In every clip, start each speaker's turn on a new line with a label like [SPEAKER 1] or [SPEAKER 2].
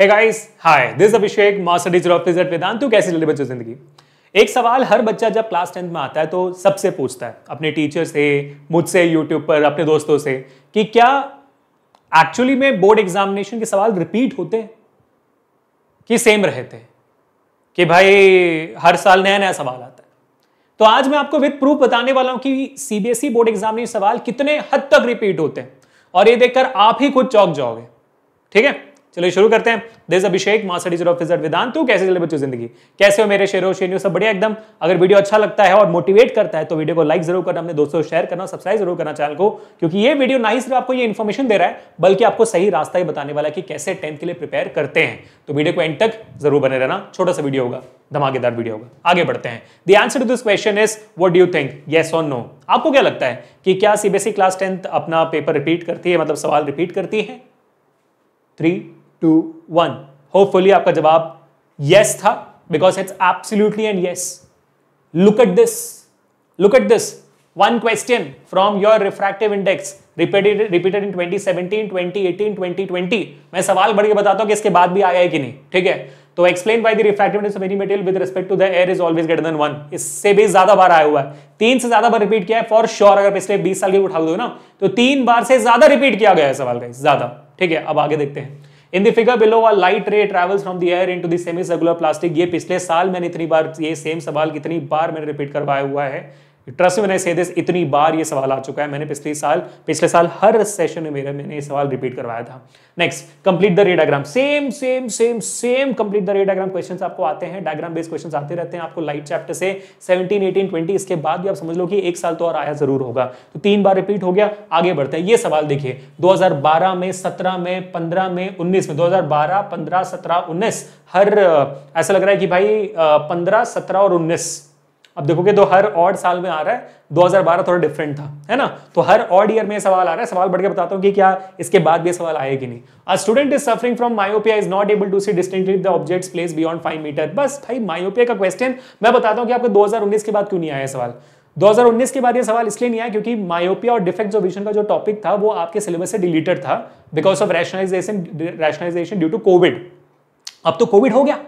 [SPEAKER 1] hey guys hi this Abhishek master teacher of physics Vedantu कैसे चले बच्चों जिंदगी एक सवाल हर बच्चा जब क्लास टेंथ में आता है तो सबसे पूछता है अपने टीचर से मुझसे यूट्यूब पर अपने दोस्तों से कि क्या एक्चुअली में बोर्ड एग्जामिनेशन के सवाल रिपीट होते हैं कि सेम रहते हैं कि भाई हर साल नया नया सवाल आता है तो आज मैं आपको विद प्रूफ बताने वाला हूं कि सीबीएसई बोर्ड एग्जामिनेशन सवाल कितने हद तक रिपीट होते हैं और ये देखकर आप ही खुद चौक जाओगे ठीक है चलिए शुरू करते हैं this Abhishek master teacher of physics कैसे चले बच्चों जिंदगी कैसे हो मेरे शेरो शेनियो सब बढ़िया एकदम अगर वीडियो अच्छा लगता है और मोटिवेट करता है तो वीडियो को लाइक जरूर करना अपने दोस्तों शेयर करना सब्सक्राइब जरूर करना चैनल को क्योंकि ये वीडियो ना ही सिर्फ आपको ये इन्फॉर्मेशन दे रहा है बल्कि आपको सही रास्ता ही बताने वाला है कि कैसे टेंथ के लिए प्रिपेयर करते हैं तो वीडियो को एंड तक जरूर बने रहना छोटा सा वीडियो होगा धमाकेदार वीडियो होगा आगे बढ़ते हैं the answer to this question is what do you think ये ऑन नो आपको क्या लगता है कि क्या सीबीएसई क्लास टेंथ अपना पेपर रिपीट करती है मतलब सवाल रिपीट करती है थ्री टू वन होपफुली आपका जवाब यस yes था because it's absolutely and yes look at this look at this one question from your refractive index repeated repeated in 2017 2018 2020 मैं सवाल बढ़ के बताता हूं कि इसके बाद भी आया है कि नहीं ठीक है तो explain by the refractive index of any material with respect to the air is always greater than one इससे भी ज्यादा बार आया हुआ है तीन से ज्यादा बार रिपीट किया है फॉर श्योर अगर पिछले 20 साल के उठा दो ना तो तीन बार से ज्यादा रिपीट किया गया है सवाल का ज्यादा ठीक है अब आगे देखते हैं in the figure below a light ray travels from the air into the semicircular plastic ये पिछले साल मैंने इतनी बार ये सेम सवाल कितनी बार मैंने रिपीट करवाया हुआ है ट्रस्ट मैंने से दिस इतनी बार ये सवाल आ चुका है मैंने पिछले साल पिछले साल हर सेशन में मेरा मैंने ये सवाल रिपीट करवाया था next complete the ray diagram same same same same complete the ray diagram question आपको आते हैं डायग्राम बेस्ड क्वेश्चन आते रहते हैं आपको लाइट चैप्टर से 17, 18, 20 इसके बाद भी आप समझ लो कि एक साल तो और आया जरूर होगा तो तीन बार रिपीट हो गया आगे बढ़ते हैं ये सवाल देखिए दो में सत्रह में पंद्रह में उन्नीस में दो हजार बारह पंद्रह हर ऐसा लग रहा है कि भाई पंद्रह सत्रह और उन्नीस अब देखोगे तो हर ऑड साल में आ रहा है 2012 थोड़ा डिफरेंट था है ना तो हर ऑड ईयर में सवाल आ रहा है सवाल बढ़ के बताता हूँ कि क्या इसके बाद भी सवाल आए कि नहीं a student is suffering from myopia is not able to see distinctly the objects placed beyond five metre बस भाई माओपिया का क्वेश्चन मैं बताता हूँ कि आपको दो के बाद क्यों नहीं आया सवाल 2019 के बाद ये सवाल इसलिए नहीं आया क्योंकि मायोपिया और डिफेक्ट जो विजन का जो टॉपिक था वो आपके सिलेबस से डिलीटेड था because of rationalisation rationalisation due to COVID अब तो कोविड हो गया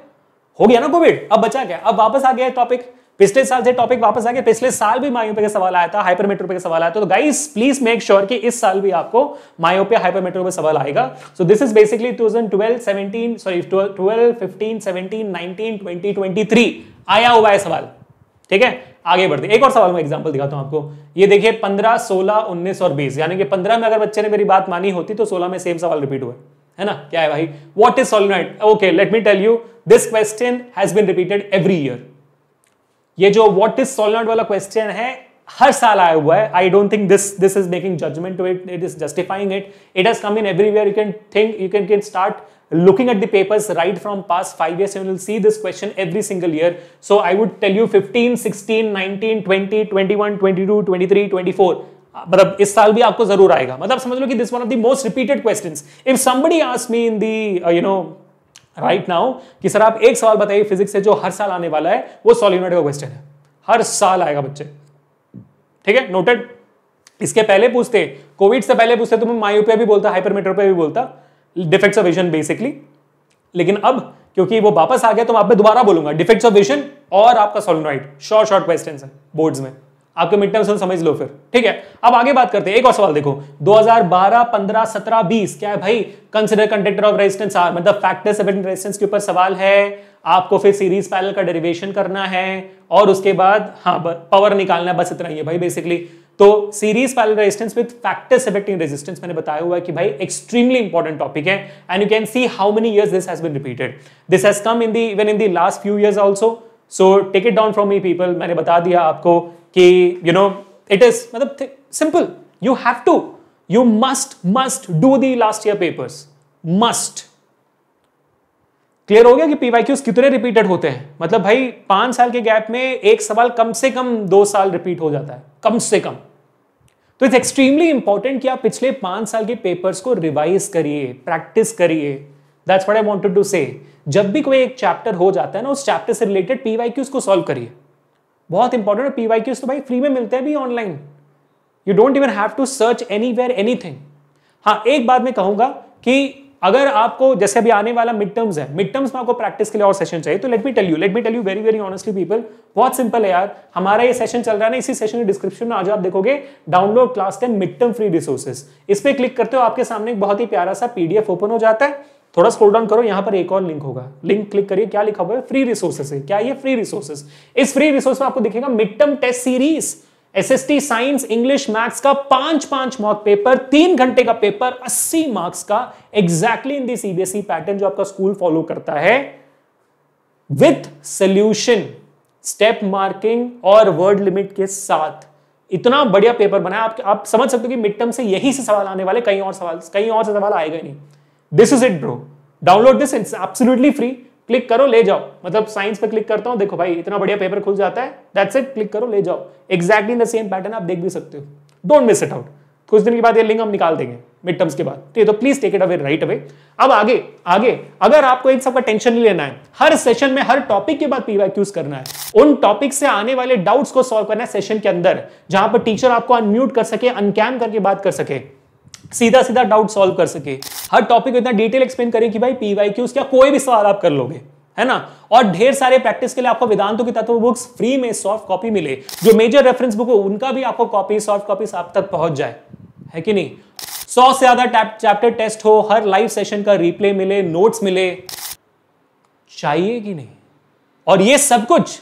[SPEAKER 1] हो गया ना कोविड अब बचा गया अब वापस आ गया टॉपिक पिछले साल से टॉपिक वापस आ गया पिछले साल भी मायोपिया का सवाल आया था हाइपरमेट्रो का सवाल आया था तो गाइस प्लीज मेक श्योर कि इस साल भी आपको हाइपरमेट्रो हाइपरमेट्रोपिया सवाल आएगा so this is basically 2012 17 sorry 12 15 17 19 twenty 23 आया हुआ है सवाल ठीक है आगे बढ़ते एक और सवाल मैं एग्जाम्पल दिखाता हूं आपको ये देखिए पंद्रह सोलह उन्नीस और बीस यानी कि पंद्रह में अगर बच्चे ने मेरी बात मानी होती तो सोलह में सेम सवाल रिपीट हुआ है ना क्या है भाई what is solenoid okay let me tell you this question has been repeated every year ये जो व्हाट इज सोलनॉट वाला क्वेश्चन है हर साल आया हुआ है I don't think this this is making judgement to it it is justifying it it has come in everywhere you can think you can can start looking at the papers right from past 5 see this question every single year so I would tell you fifteen sixteen nineteen twenty 15 16 19 20 21 22 23 24 मतलब इस साल भी आपको जरूर आएगा मतलब समझ लो कि this one of the most repeated questions if somebody ask me in the you know right now कि सर आप एक सवाल बताइए फिजिक्स से जो हर साल आने वाला है वो सॉल्यूनट का क्वेश्चन है हर साल आएगा बच्चे ठीक है नोटेड इसके पहले पूछते कोविड से पहले पूछते तो मैं मायोपिया भी बोलता हाइपरमेट्रोपिया भी बोलता डिफेक्ट्स ऑफ विजन बेसिकली लेकिन अब क्योंकि वो वापस आ गया तो मैं आप दोबारा बोलूंगा डिफेक्ट्स ऑफ विजन और आपका सॉल्यूनॉइड शॉर्ट शॉर्ट क्वेश्चन है बोर्ड्स में आपके मिड टर्म समझ लो फिर ठीक है अब आगे बात करते हैं एक और सवाल देखो 2012 15 17 20 क्या है भाई consider conductor of resistance R मतलब फैक्टर्स ऑफ रेजिस्टेंस के ऊपर सवाल है आपको फिर सीरीज पैनल का डेरिवेशन करना है और उसके बाद हाँ पावर निकालना है बस इतना ही है भाई बेसिकली तो series parallel resistance with factors affecting resistance मैंने बताया हुआ है कि भाई एक्सट्रीमली इंपॉर्टेंट टॉपिक है and you can see how many years this has been repeated this has come in the even in the last few years also so take it down from me people मैंने बता दिया आपको कि you know it is मतलब simple you have to you must must do the last year papers must clear हो गया कि PYQs कितने रिपीटेड होते हैं मतलब भाई पांच साल के गैप में एक सवाल कम से कम दो साल रिपीट हो जाता है कम से कम तो इट्स एक्सट्रीमली इंपॉर्टेंट कि आप पिछले पांच साल के पेपर्स को रिवाइज करिए प्रैक्टिस करिए that's what I wanted to say जब भी कोई एक चैप्टर हो जाता है ना उस चैप्टर से रिलेटेड पीवाई क्यूज को सॉल्व करिए बहुत इंपॉर्टेंट है पीवाई क्यूज तो भाई फ्री में मिलते हैं भी online you don't even have to search anywhere हाँ एक बात मैं कहूंगा कि अगर आपको जैसे अभी आने वाला मिड टर्म्स है मिड टर्म्स में आपको प्रैक्टिस के लिए और सेशन चाहिए तो let me tell you let me tell you very very honestly people बहुत सिंपल है यार हमारा ये सेशन चल रहा है ना इसी सेशन के डिस्क्रिप्शन में आज आप देखोगे download class ten mid term free resources इस पर क्लिक करते हो आपके सामने एक बहुत ही प्यारा सा पीडीएफ ओपन हो जाता है थोड़ा स्क्रोल डाउन करो यहाँ पर एक और लिंक होगा लिंक क्लिक करिए क्या लिखा हुआ है फ्री रिसोर्सेस है क्या ये फ्री रिसोर्सेस इस फ्री रिसोर्स में आपको दिखेगा mid term test series SST science English maths का पांच पांच मॉक पेपर तीन घंटे का पेपर अस्सी मार्क्स का exactly in the CBSE pattern जो आपका स्कूल फॉलो करता है विथ सोल्यूशन स्टेप मार्किंग और वर्ड लिमिट के साथ इतना बढ़िया पेपर बनाया आप, आप समझ सकते हो कि मिड टर्म से यही से सवाल आने वाले कहीं और सवाल कहीं और से सवाल आएगा ही नहीं this is it bro download this it's absolutely free click करो ले जाओ मतलब साइंस पे क्लिक करता हूं देखो भाई इतना बढ़िया पेपर खुल जाता है दैट्स इट क्लिक करो ले जाओ exactly in the same pattern आप देख भी सकते हो डोंट मिस इट आउट कुछ दिन के बाद ये लिंक हम निकाल देंगे मिड टर्म्स के बाद ठीक है तो please take it away right away अब आगे आगे अगर आपको इन सबका टेंशन नहीं लेना है हर सेशन में हर टॉपिक के बाद पीवाई करना है उन टॉपिक से आने वाले डाउट्स को सॉल्व करना है सेशन के अंदर जहां पर टीचर आपको अनम्यूट कर सके अनकैम करके बात कर सके सीधा सीधा डाउट सॉल्व कर सके हर टॉपिक को इतना डिटेल एक्सप्लेन करें कि भाई पीवाई क्यूज क्या कोई भी सवाल आप कर लोगे है ना और ढेर सारे प्रैक्टिस के लिए आपको वेदांतों की तत्व बुक्स फ्री में सॉफ्ट कॉपी मिले जो मेजर रेफरेंस बुक हो उनका भी आपको कॉपी सॉफ्ट कॉपी आप तक पहुंच जाए है कि नहीं सौ से ज्यादा चैप्टर टेस्ट हो हर लाइव सेशन का रिप्ले मिले नोट्स मिले चाहिए कि नहीं और ये सब कुछ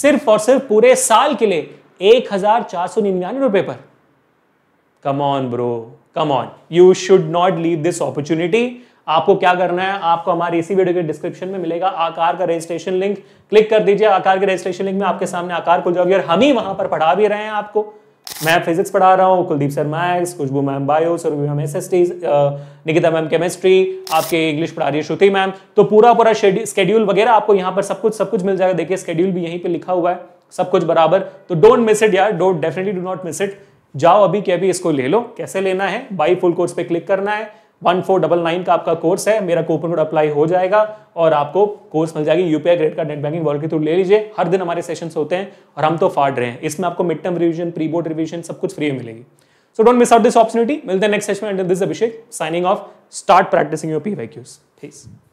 [SPEAKER 1] सिर्फ और सिर्फ पूरे साल के लिए एक हजार चार सौ निन्यानवे रुपए पर come on bro come on you should not leave this opportunity आपको क्या करना है आपको हमारे इसी वीडियो के डिस्क्रिप्शन में मिलेगा आकार का रजिस्ट्रेशन लिंक क्लिक कर दीजिए आकार के रजिस्ट्रेशन लिंक में आपके सामने आकार खुल जाओगे और हम ही वहां पर पढ़ा भी रहे हैं आपको मैं फिजिक्स पढ़ा रहा हूँ Kuldeep sir maths Khushboo ma'am bio sir ma'am S S T Nikita ma'am chemistry आपके इंग्लिश पढ़ा रही है श्रुति मैम तो पूरा पूरा स्केड्यूल वगैरह आपको यहाँ पर सब कुछ सब कुछ मिल जाएगा देखिए स्केड्यूल भी यहीं पर लिखा हुआ है सब कुछ बराबर तो डोंट मिस इट यार don't definitely do not miss it जाओ अभी के अभी इसको ले लो कैसे लेना है बाई फुल कोर्स पे क्लिक करना है वन फोर डबल नाइन का आपका कोर्स है मेरा कूपन कोड अप्लाई हो जाएगा और आपको कोर्स मिल जाएगी यूपीआई ग्रेड का नेट बैंकिंग वॉल के थ्रू ले लीजिए हर दिन हमारे सेशंस होते हैं और हम तो फाड़ रहे हैं इसमें आपको mid term revision pre board revision सब कुछ फ्री में मिलेगी so don't miss out this opportunity मिलते हैं next session this Abhishek signing off start practicing your PYQs please